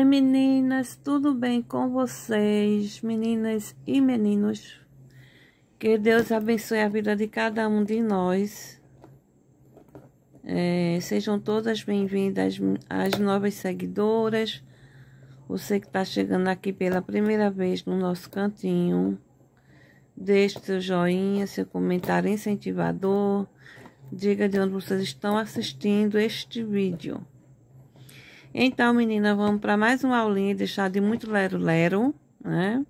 Oi meninas, tudo bem com vocês? Meninas e meninos, que Deus abençoe a vida de cada um de nós. É, sejam todas bem-vindas as novas seguidoras. Você que está chegando aqui pela primeira vez no nosso cantinho, deixe seu joinha, seu comentário incentivador. Diga de onde vocês estão assistindo este vídeo. Então, menina, vamos para mais uma aulinha de chá de muito lero-lero, né?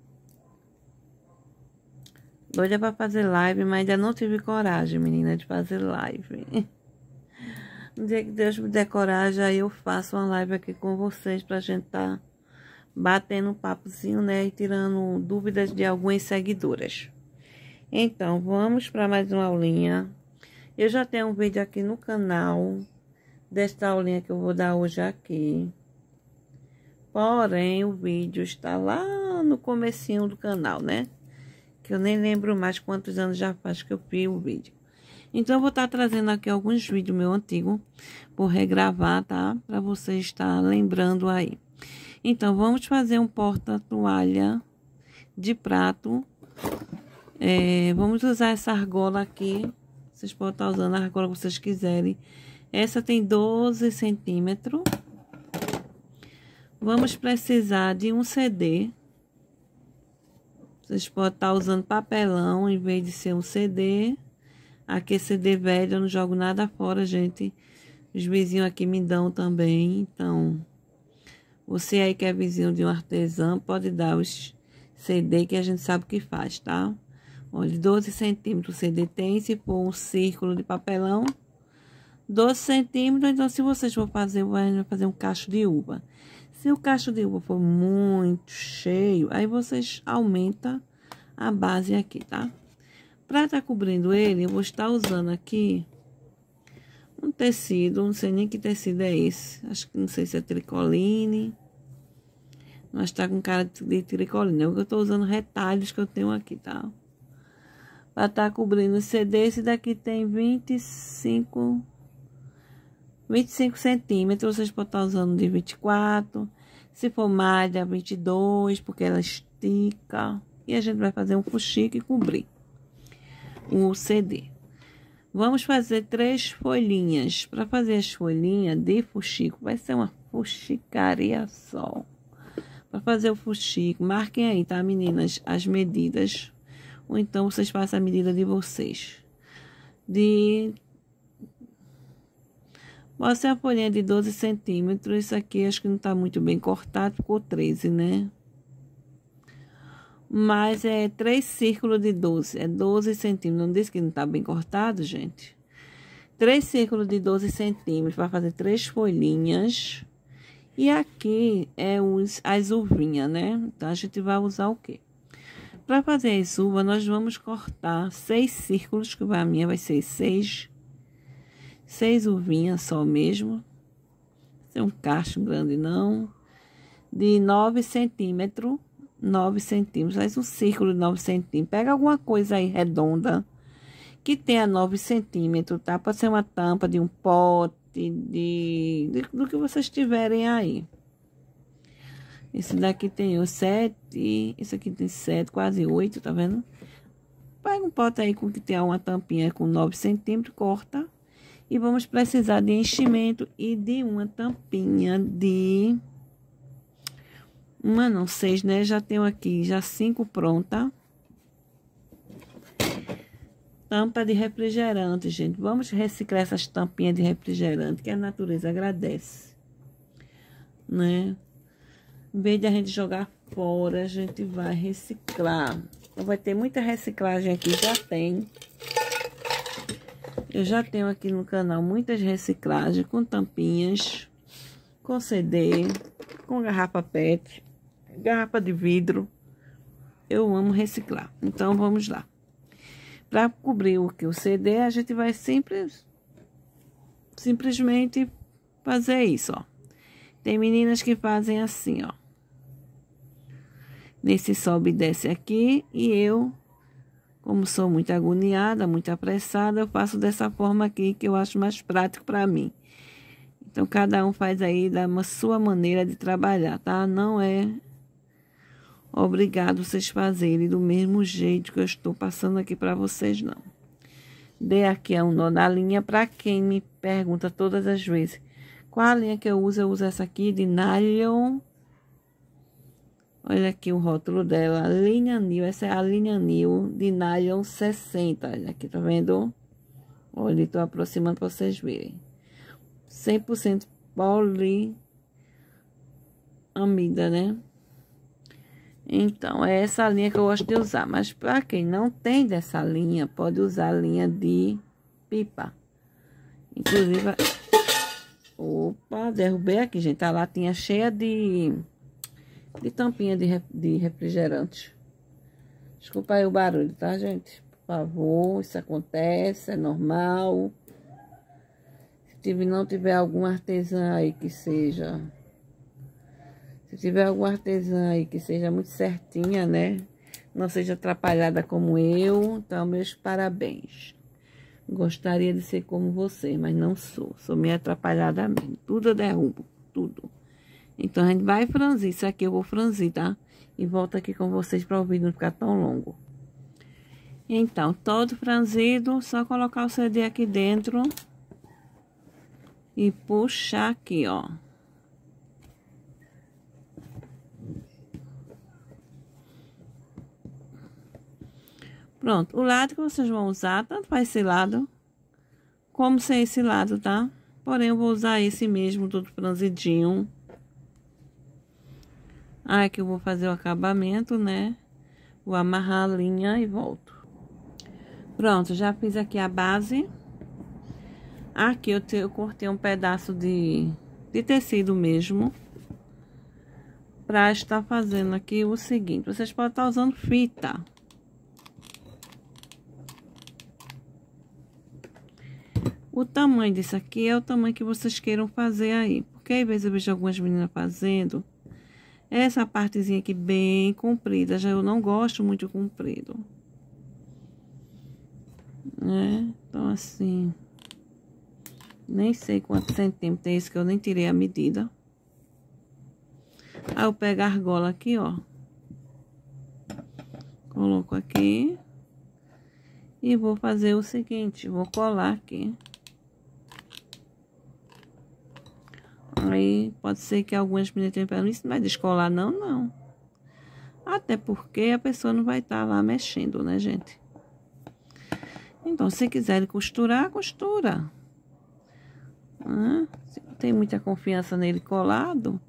Doida para fazer live, mas ainda não tive coragem, menina, de fazer live. Um dia que Deus me der coragem, aí eu faço uma live aqui com vocês pra gente tá batendo um papozinho, né? E tirando dúvidas de algumas seguidoras. Então, vamos para mais uma aulinha. Eu já tenho um vídeo aqui no canal desta aulinha que eu vou dar hoje aqui. Porém, o vídeo está lá no comecinho do canal, né? Que eu nem lembro mais quantos anos já faz que eu fiz o vídeo. Então, eu vou estar tá trazendo aqui alguns vídeos meu antigo. Vou regravar, tá? Para você estar lembrando aí. Então, vamos fazer um porta-toalha de prato. É, vamos usar essa argola aqui. Vocês podem estar tá usando a argola que vocês quiserem. Essa tem 12 centímetros. Vamos precisar de um CD. Vocês podem estar usando papelão em vez de ser um CD. Aqui é CD velho, eu não jogo nada fora, gente. Os vizinhos aqui me dão também. Então, você aí que é vizinho de um artesão, pode dar os CD que a gente sabe o que faz, tá? Olha, 12 centímetros o CD tem. Se for um círculo de papelão, 12 centímetros. Então, se vocês vão fazer, vai fazer um cacho de uva. Se o cacho de uva for muito cheio, aí vocês aumenta a base aqui, tá? Pra tá cobrindo ele, eu vou estar usando aqui um tecido, não sei nem que tecido é esse. Acho que não sei se é tricoline. Mas tá com cara de tricoline. É o que eu tô usando retalhos que eu tenho aqui, tá? Pra tá cobrindo o CD, esse daqui tem 25 25 centímetros, vocês podem estar usando de 24. Se for malha, 22, porque ela estica. E a gente vai fazer um fuxico e cobrir o CD. Vamos fazer três folhinhas. Para fazer as folhinhas de fuxico, vai ser uma fuxicaria só. Para fazer o fuxico, marquem aí, tá, meninas, as medidas. Ou então, vocês façam a medida de vocês. De você é a folhinha de 12 centímetros. Isso aqui acho que não está muito bem cortado, ficou 13, né? Mas é três círculos de 12, é 12 centímetros. Não disse que não está bem cortado, gente? Três círculos de 12 centímetros para fazer três folhinhas. E aqui é os, as uvinhas, né? Então, a gente vai usar o quê? Para fazer as uvas, nós vamos cortar seis círculos, que a minha vai ser seis Seis uvinhas só mesmo. Tem um cacho grande, não. De 9 centímetros. 9 centímetros. Faz um círculo de 9 centímetros. Pega alguma coisa aí redonda que tenha 9 centímetros, tá? Pode ser uma tampa de um pote, de, de do que vocês tiverem aí. Esse daqui tem o 7, esse aqui tem 7, quase 8, tá vendo? Pega um pote aí com que tenha uma tampinha com 9 centímetros, corta. E vamos precisar de enchimento e de uma tampinha de... Uma não, seis, né? Já tenho aqui, já cinco pronta. Tampa de refrigerante, gente. Vamos reciclar essas tampinhas de refrigerante, que a natureza agradece. Né? Em vez de a gente jogar fora, a gente vai reciclar. Então, vai ter muita reciclagem aqui, já tem. Eu já tenho aqui no canal muitas reciclagens com tampinhas, com CD, com garrafa PET, garrafa de vidro. Eu amo reciclar. Então vamos lá. Para cobrir o que o CD, a gente vai simples, simplesmente fazer isso, ó. Tem meninas que fazem assim, ó. Nesse sobe e desce aqui e eu como sou muito agoniada, muito apressada, eu faço dessa forma aqui que eu acho mais prático para mim. Então, cada um faz aí da sua maneira de trabalhar, tá? Não é obrigado vocês fazerem do mesmo jeito que eu estou passando aqui para vocês, não. Dei aqui um nó na linha para quem me pergunta todas as vezes. Qual a linha que eu uso? Eu uso essa aqui de nylon Olha aqui o rótulo dela, linha New. Essa é a linha New de nylon 60. Olha Aqui, tá vendo? Olha, tô aproximando para vocês verem. 100% poliamida, né? Então, é essa linha que eu gosto de usar. Mas para quem não tem dessa linha, pode usar a linha de pipa. Inclusive, opa, derrubei aqui, gente. A latinha cheia de de tampinha de, de refrigerante. Desculpa aí o barulho, tá, gente? Por favor, isso acontece, é normal. Se tiver, não tiver algum artesã aí que seja... Se tiver algum artesã aí que seja muito certinha, né? Não seja atrapalhada como eu, então meus parabéns. Gostaria de ser como você, mas não sou. Sou meio atrapalhada mesmo. Tudo eu derrubo, tudo. Então, a gente vai franzir. Isso aqui eu vou franzir, tá? E volto aqui com vocês para o vídeo não ficar tão longo. Então, todo franzido, só colocar o CD aqui dentro e puxar aqui, ó. Pronto, o lado que vocês vão usar, tanto para esse lado, como sem esse lado, tá? Porém, eu vou usar esse mesmo, todo franzidinho. Aqui eu vou fazer o acabamento, né? Vou amarrar a linha e volto. Pronto, já fiz aqui a base. Aqui eu, te, eu cortei um pedaço de, de tecido mesmo. Pra estar fazendo aqui o seguinte, vocês podem estar usando fita. O tamanho disso aqui é o tamanho que vocês queiram fazer aí. Porque às vezes eu vejo algumas meninas fazendo essa partezinha aqui bem comprida, já eu não gosto muito comprido. Né? Então, assim... Nem sei quanto tempo tem é isso que eu nem tirei a medida. Aí eu pego a argola aqui, ó. Coloco aqui. E vou fazer o seguinte, vou colar aqui. aí pode ser que algumas meninas tenham perguntado, isso não vai descolar não, não. Até porque a pessoa não vai estar tá lá mexendo, né, gente? Então, se quiserem costurar, costura. Ah, se não tem muita confiança nele colado,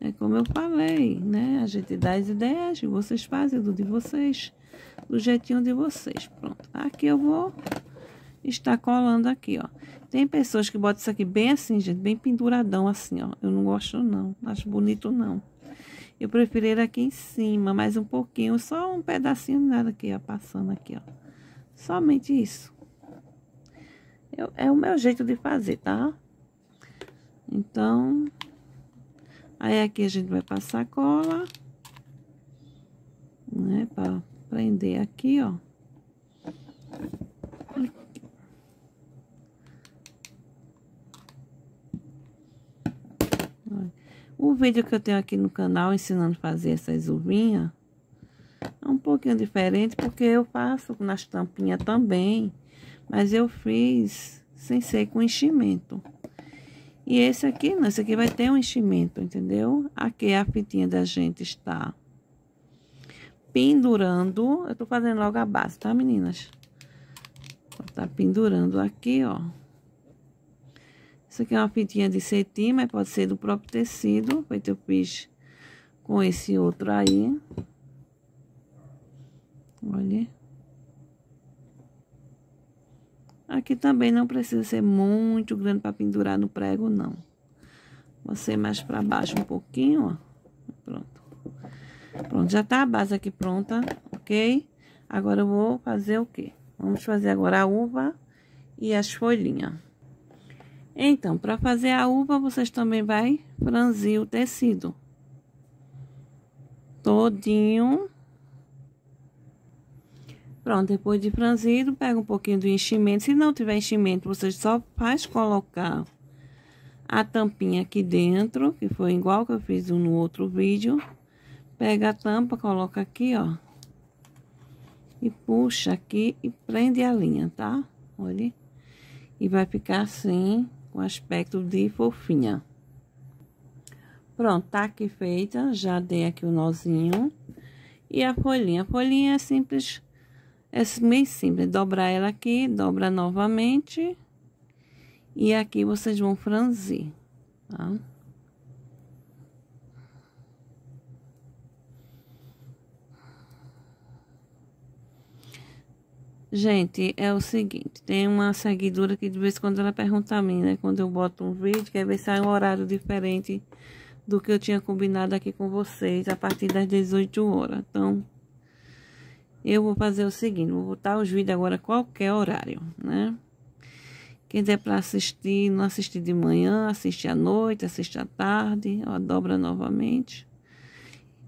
é como eu falei, né? A gente dá as ideias, e vocês fazem do de vocês, do jeitinho de vocês. Pronto, aqui eu vou está colando aqui, ó. Tem pessoas que botam isso aqui bem assim, gente, bem penduradão assim, ó. Eu não gosto não, acho bonito não. Eu prefiro ele aqui em cima, mais um pouquinho, só um pedacinho nada aqui, ó, passando aqui, ó. Somente isso. Eu, é o meu jeito de fazer, tá? Então, aí aqui a gente vai passar cola, né, pra prender aqui, ó. O vídeo que eu tenho aqui no canal ensinando a fazer essas uvinhas é um pouquinho diferente, porque eu faço nas tampinhas também, mas eu fiz sem ser com enchimento. E esse aqui, não, esse aqui vai ter um enchimento, entendeu? Aqui a fitinha da gente está pendurando. Eu tô fazendo logo a base, tá, meninas? Tá pendurando aqui, ó. Isso aqui é uma fitinha de cetim, mas pode ser do próprio tecido. Feito eu fiz com esse outro aí. Olha. Aqui também não precisa ser muito grande para pendurar no prego, não. Você mais para baixo um pouquinho, ó. Pronto. Pronto, já tá a base aqui pronta, ok? Agora eu vou fazer o quê? Vamos fazer agora a uva e as folhinhas. Então, para fazer a uva, vocês também vai franzir o tecido todinho. Pronto, depois de franzido, pega um pouquinho do enchimento. Se não tiver enchimento, você só faz colocar a tampinha aqui dentro, que foi igual que eu fiz no outro vídeo. Pega a tampa, coloca aqui, ó. E puxa aqui e prende a linha, tá? Olha. E vai ficar assim com aspecto de fofinha. Pronto, tá aqui feita, já dei aqui o nozinho. E a folhinha, a folhinha é simples, é bem simples, dobrar ela aqui, dobra novamente. E aqui vocês vão franzir, tá? Gente, é o seguinte, tem uma seguidora que de vez em quando ela pergunta a mim, né? Quando eu boto um vídeo, quer ver se sai é um horário diferente do que eu tinha combinado aqui com vocês a partir das 18 horas. Então, eu vou fazer o seguinte, vou botar os vídeos agora qualquer horário, né? Quem der para assistir, não assistir de manhã, assiste à noite, assiste à tarde, ó, dobra novamente.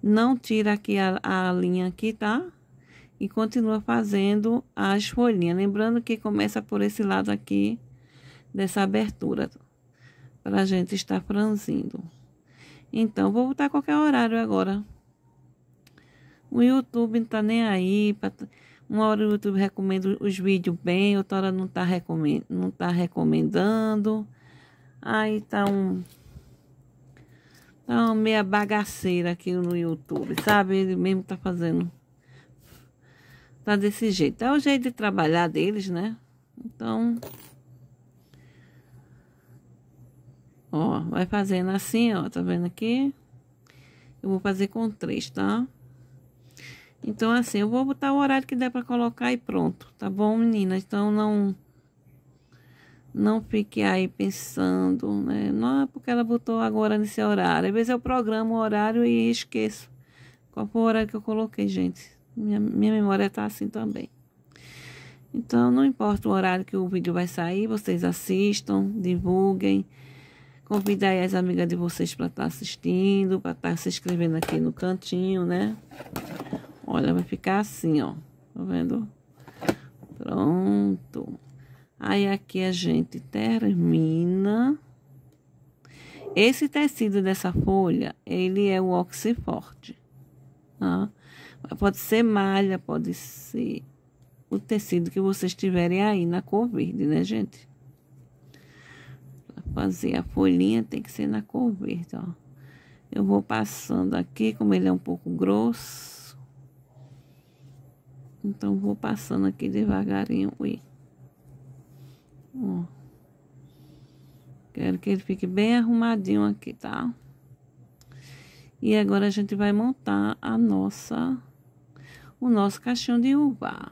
Não tira aqui a, a linha aqui, tá? e continua fazendo as folhinhas. Lembrando que começa por esse lado aqui dessa abertura, para a gente estar franzindo. Então, vou botar qualquer horário agora. O YouTube não tá nem aí. Uma hora o YouTube recomenda os vídeos bem, outra hora não tá, recomend... não tá recomendando. Aí tá um. Tá uma meia bagaceira aqui no YouTube, sabe? Ele mesmo tá fazendo tá desse jeito. É o jeito de trabalhar deles, né? Então, ó, vai fazendo assim, ó, tá vendo aqui? Eu vou fazer com três, tá? Então, assim, eu vou botar o horário que der pra colocar e pronto, tá bom, meninas? Então, não... Não fique aí pensando, né? Não é porque ela botou agora nesse horário. Às vezes eu programo o horário e esqueço. Qual foi o horário que eu coloquei, gente? Minha, minha memória está assim também. Então, não importa o horário que o vídeo vai sair, vocês assistam, divulguem. Convida aí as amigas de vocês para estar tá assistindo, para estar tá se inscrevendo aqui no cantinho, né? Olha, vai ficar assim, ó. Tá vendo? Pronto. Aí aqui a gente termina. Esse tecido dessa folha, ele é o oxiforte. Tá? Pode ser malha, pode ser o tecido que vocês tiverem aí na cor verde, né, gente? Pra fazer a folhinha tem que ser na cor verde, ó. Eu vou passando aqui, como ele é um pouco grosso. Então, vou passando aqui devagarinho. Ui. Ó. Quero que ele fique bem arrumadinho aqui, tá? E agora a gente vai montar a nossa o nosso caixinho de uva.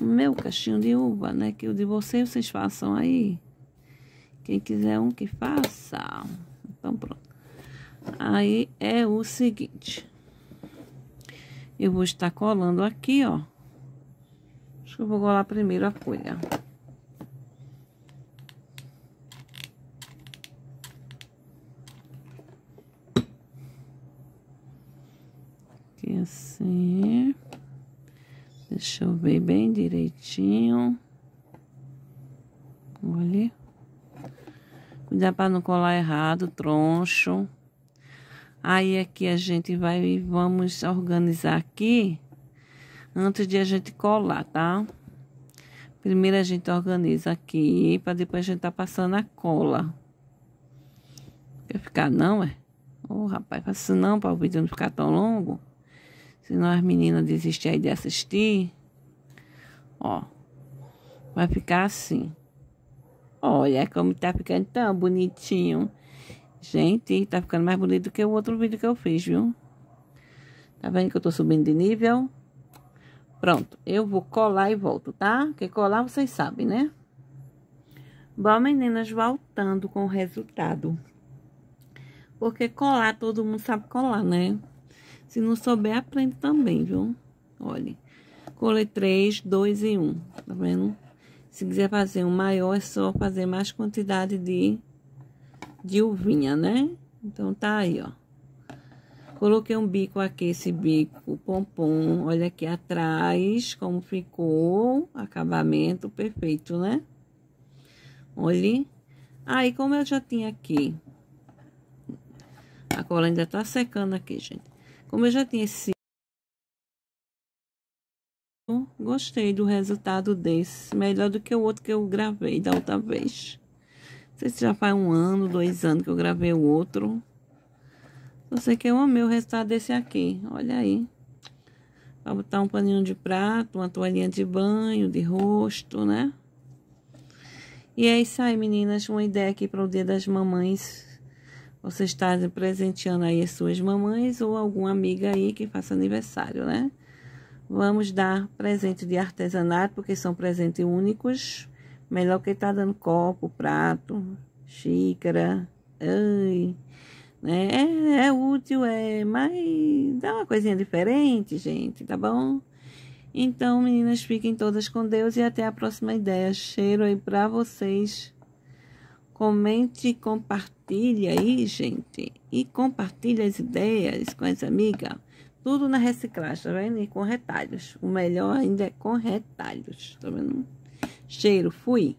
O meu caixinho de uva, né? Que o de vocês, vocês façam aí. Quem quiser um que faça. Então, pronto. Aí é o seguinte. Eu vou estar colando aqui, ó. Acho que eu vou colar primeiro a folha. Deixa eu ver bem direitinho. Olha. Cuidar para não colar errado, troncho. Aí aqui a gente vai e vamos organizar aqui antes de a gente colar, tá? Primeiro a gente organiza aqui para depois a gente tá passando a cola. Quer ficar não, é? Ô, oh, rapaz, faça não para o vídeo não ficar tão longo. Senão as meninas desistem aí de assistir. Ó. Vai ficar assim. Olha é como tá ficando tão bonitinho. Gente, tá ficando mais bonito que o outro vídeo que eu fiz, viu? Tá vendo que eu tô subindo de nível? Pronto, eu vou colar e volto, tá? Porque colar vocês sabem, né? Bom, meninas, voltando com o resultado. Porque colar, todo mundo sabe colar, né? Se não souber, aprende também, viu? Olha colei três, dois e um, tá vendo? Se quiser fazer um maior, é só fazer mais quantidade de, de uvinha, né? Então, tá aí, ó. Coloquei um bico aqui, esse bico pompom, olha aqui atrás como ficou, acabamento perfeito, né? Olhe. Aí, ah, como eu já tinha aqui, a cola ainda tá secando aqui, gente. Como eu já tinha esse Gostei do resultado desse. Melhor do que o outro que eu gravei da outra vez. Não sei se já faz um ano, dois anos que eu gravei o outro. Só sei que eu amei o resultado desse aqui. Olha aí. Pra botar um paninho de prato, uma toalhinha de banho, de rosto, né? E é isso aí, meninas. Uma ideia aqui para o Dia das Mamães. Você está presenteando aí as suas mamães ou alguma amiga aí que faça aniversário, né? Vamos dar presente de artesanato, porque são presentes únicos. Melhor que tá dando copo, prato, xícara. Ai, né? É, é útil, é, mas dá uma coisinha diferente, gente, tá bom? Então, meninas, fiquem todas com Deus e até a próxima ideia. Cheiro aí para vocês. Comente, compartilhe aí, gente. E compartilhe as ideias com as amigas. Tudo na reciclagem, tá vendo? E com retalhos. O melhor ainda é com retalhos, tá vendo? Cheiro, fui.